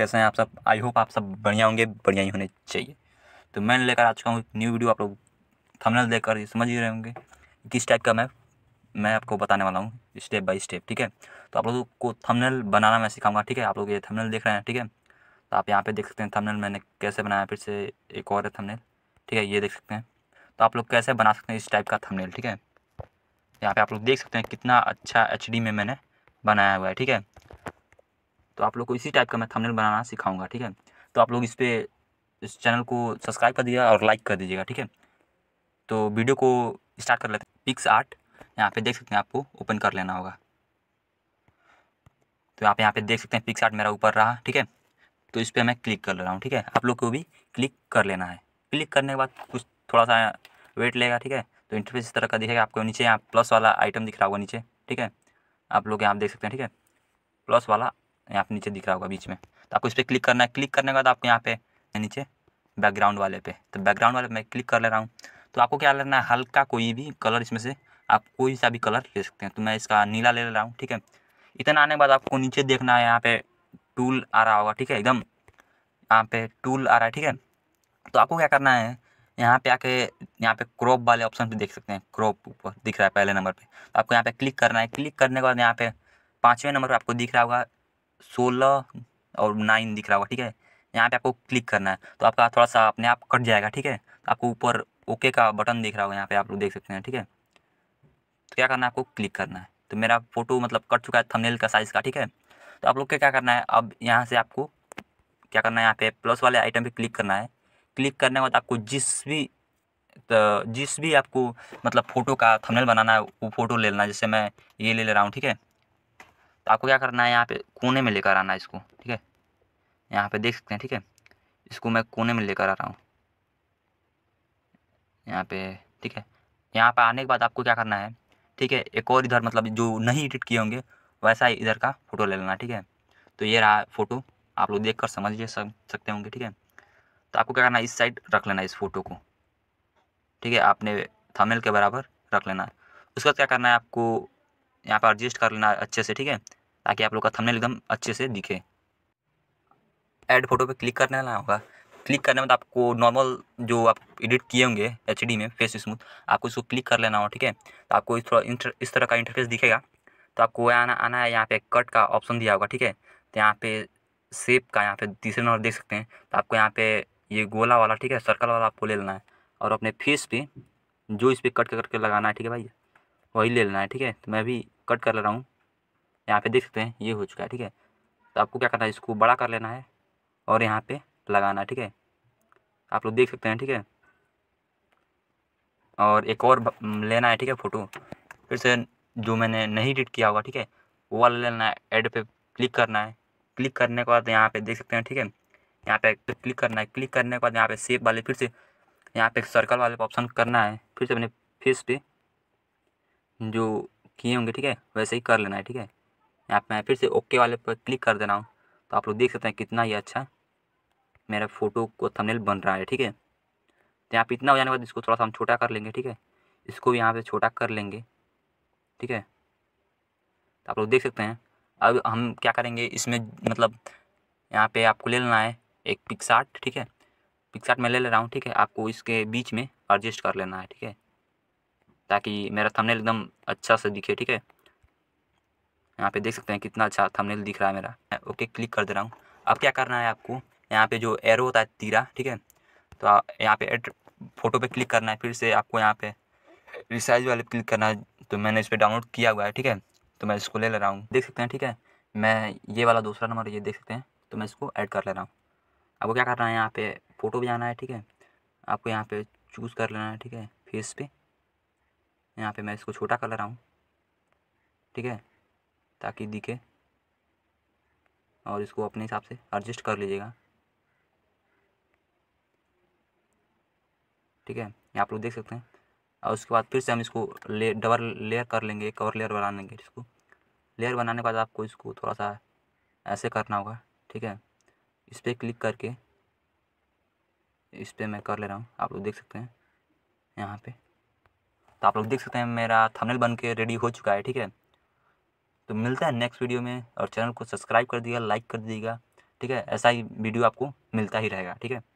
कैसे हैं आप सब आई होप आप सब बढ़िया होंगे बढ़िया ही होने चाहिए तो मैं लेकर आ चुका हूँ न्यू वीडियो आप लोग थंबनेल देखकर समझ ही रहे होंगे किस टाइप का मैं मैं आपको बताने वाला हूँ स्टेप बाय स्टेप ठीक है तो आप लोगों को थंबनेल बनाना मैं सिखाऊंगा ठीक है आप लोग ये थंबनेल देख रहे हैं ठीक है तो आप यहाँ पे देख सकते हैं थंबनेल मैंने कैसे बनाया फिर से एक और है थंबनेल ठीक है ये देख सकते हैं तो आप लोग कैसे बना सकते हैं इस टाइप का थंबनेल ठीक है यहाँ पे आप लोग देख सकते हैं कितना अच्छा एच में मैंने बनाया हुआ है ठीक है तो आप लोग को इसी टाइप का मैं थंबनेल बनाना सिखाऊंगा ठीक है तो आप लोग इस पर इस चैनल को सब्सक्राइब कर दीजिएगा और लाइक कर दीजिएगा ठीक है तो वीडियो को स्टार्ट कर लेते हैं पिक्स आर्ट यहाँ पे देख सकते हैं आपको ओपन कर लेना होगा तो आप यहाँ पे देख सकते हैं पिक्स आर्ट मेरा ऊपर रहा ठीक है तो इस पर मैं क्लिक कर ले रहा हूँ ठीक है आप लोग को भी क्लिक कर लेना है क्लिक करने के बाद कुछ थोड़ा सा वेट लेगा ठीक है तो इंटरफेस इस तरह का दिखेगा आपको नीचे यहाँ प्लस वाला आइटम दिख रहा होगा नीचे ठीक है आप लोग यहाँ देख सकते हैं ठीक है प्लस वाला यहाँ पे नीचे दिख रहा होगा बीच में तो आपको इस पर क्लिक करना है क्लिक करने के बाद आपको यहाँ पे नीचे बैकग्राउंड वाले पे तो बैकग्राउंड वाले मैं क्लिक कर ले रहा हूँ तो आपको क्या लेना है हल्का कोई भी कलर इसमें से आप कोई सा भी कलर ले सकते हैं तो मैं इसका नीला ले ले रहा हूँ ठीक है इतना आने के बाद आपको नीचे देखना है यहाँ पे टूल आ रहा होगा ठीक है एकदम यहाँ पे टूल आ रहा है ठीक है तो आपको क्या करना है यहाँ पे आके यहाँ पे क्रॉप वाले ऑप्शन पे देख सकते हैं क्रॉप ऊपर दिख रहा है पहले नंबर पे तो आपको यहाँ पे क्लिक करना है क्लिक करने के बाद यहाँ पे पाँचवें नंबर पर आपको दिख रहा होगा सोलह और नाइन दिख रहा होगा ठीक है यहाँ पे आपको क्लिक करना है तो आपका थोड़ा सा अपने आप कट जाएगा ठीक है तो आपको ऊपर ओके का बटन दिख रहा होगा यहाँ पे आप लोग देख सकते हैं ठीक है तो क्या करना है आपको क्लिक करना है तो मेरा फ़ोटो मतलब कट चुका है थंबनेल का साइज़ का ठीक है तो आप लोग के क्या करना है अब यहाँ से आपको क्या करना है यहाँ पे प्लस वाले आइटम पे क्लिक करना है क्लिक करने के बाद आपको जिस भी तो जिस भी आपको मतलब फ़ोटो का थंबनेल बनाना है वो फ़ोटो ले लेना जैसे मैं ये ले ले रहा हूँ ठीक है आपको क्या करना है यहाँ पे कोने में लेकर आना है इसको ठीक है यहाँ पे देख सकते हैं ठीक है इसको मैं कोने में लेकर आ रहा हूँ यहाँ पे ठीक है यहाँ पे आने के बाद आपको क्या करना है ठीक है एक और इधर मतलब जो नहीं एडिट किए होंगे वैसा ही इधर का फ़ोटो ले लेना ठीक है तो ये रहा फ़ोटो आप लोग देख कर समझ सकते होंगे ठीक है तो आपको क्या करना है इस साइड रख लेना इस फ़ोटो को ठीक है आपने थमेल के बराबर रख लेना उसके बाद क्या करना है आपको यहाँ पर एडजस्ट कर लेना अच्छे से ठीक है ताकि आप लोग का थंबनेल एकदम अच्छे से दिखे ऐड फोटो पे क्लिक करने वाला होगा क्लिक करने में तो आपको नॉर्मल जो आप एडिट किए होंगे एच में फेस स्मूथ आपको इसको क्लिक कर लेना हो ठीक है तो आपको इस थोड़ा इंटर इस तरह का इंटरफेस दिखेगा तो आपको आना आना है यहाँ पे कट का ऑप्शन दिया होगा ठीक है तो यहाँ पे सेप का यहाँ पे तीसरे नंबर देख सकते हैं तो आपको यहाँ पे ये गोला वाला ठीक है सर्कल वाला आपको ले लेना है और अपने फेस पे जो इस पर कट करके लगाना है ठीक है भाई वही ले लेना है ठीक है तो मैं भी कट कर ले रहा हूँ यहाँ पे देख सकते हैं ये हो चुका है ठीक है तो आपको क्या करना है इसको बड़ा कर लेना है और यहाँ पे लगाना ठीक है आप लोग देख सकते हैं ठीक है और एक और लेना है ठीक है फ़ोटो फिर से जो मैंने नहीं एडिट किया होगा ठीक है वो वाला लेना है एड पे क्लिक करना है क्लिक करने के बाद यहाँ पे देख सकते हैं ठीक है यहाँ पे क्लिक करना है क्लिक करने के बाद यहाँ पे सेप वाले फिर से यहाँ पे सर्कल वाले ऑप्शन करना है फिर से अपने फेस पे जो किए होंगे ठीक है वैसे ही कर लेना है ठीक है यहाँ पर मैं फिर से ओके वाले पर क्लिक कर दे रहा हूँ तो आप लोग देख सकते हैं कितना ही अच्छा मेरा फ़ोटो को थंबनेल बन रहा है ठीक है तो यहाँ पर इतना हो जाने के बाद इसको थोड़ा सा हम छोटा कर लेंगे ठीक है इसको भी यहाँ पर छोटा कर लेंगे ठीक है तो आप लोग देख सकते हैं अब हम क्या करेंगे इसमें मतलब यहाँ पे आपको ले लेना है एक पिक्सार्ट ठीक है पिक्सार्ट मैं ले ले रहा हूँ ठीक है आपको इसके बीच में एडजस्ट कर लेना है ठीक है ताकि मेरा थंबनेल एकदम अच्छा से दिखे ठीक है यहाँ पे देख सकते हैं कितना अच्छा थंबनेल दिख रहा है मेरा ओके क्लिक कर दे रहा हूँ अब क्या करना है आपको यहाँ पे जो एरो होता है तीरा ठीक है तो यहाँ पे एड फोटो पे क्लिक करना है फिर से आपको यहाँ पे रिसाइज वाले क्लिक करना है तो मैंने इस पर डाउनलोड किया हुआ है ठीक है तो मैं इसको ले ले रहा हूँ देख सकते हैं ठीक है मैं ये वाला दूसरा नंबर ये देख सकते हैं तो मैं इसको ऐड कर ले रहा हूँ आपको क्या करना है यहाँ पे फ़ोटो भी आना है ठीक है आपको यहाँ पे चूज़ कर लेना है ठीक है फेस पे यहाँ पे मैं इसको छोटा कर ले रहा हूँ ठीक है ताकि दिखे और इसको अपने हिसाब से एडजस्ट कर लीजिएगा ठीक है ये आप लोग देख सकते हैं और उसके बाद फिर से हम इसको ले डबल लेयर कर लेंगे कवर लेयर बना लेंगे इसको लेयर बनाने के बाद आपको इसको थोड़ा सा ऐसे करना होगा ठीक है इस पर क्लिक करके इस पर मैं कर ले रहा हूँ आप लोग देख सकते हैं यहाँ पे तो आप लोग देख सकते हैं मेरा थंबनेल बन के रेडी हो चुका है ठीक है तो मिलता है नेक्स्ट वीडियो में और चैनल को सब्सक्राइब कर दिएगा लाइक कर दीजिएगा ठीक है ऐसा ही वीडियो आपको मिलता ही रहेगा ठीक है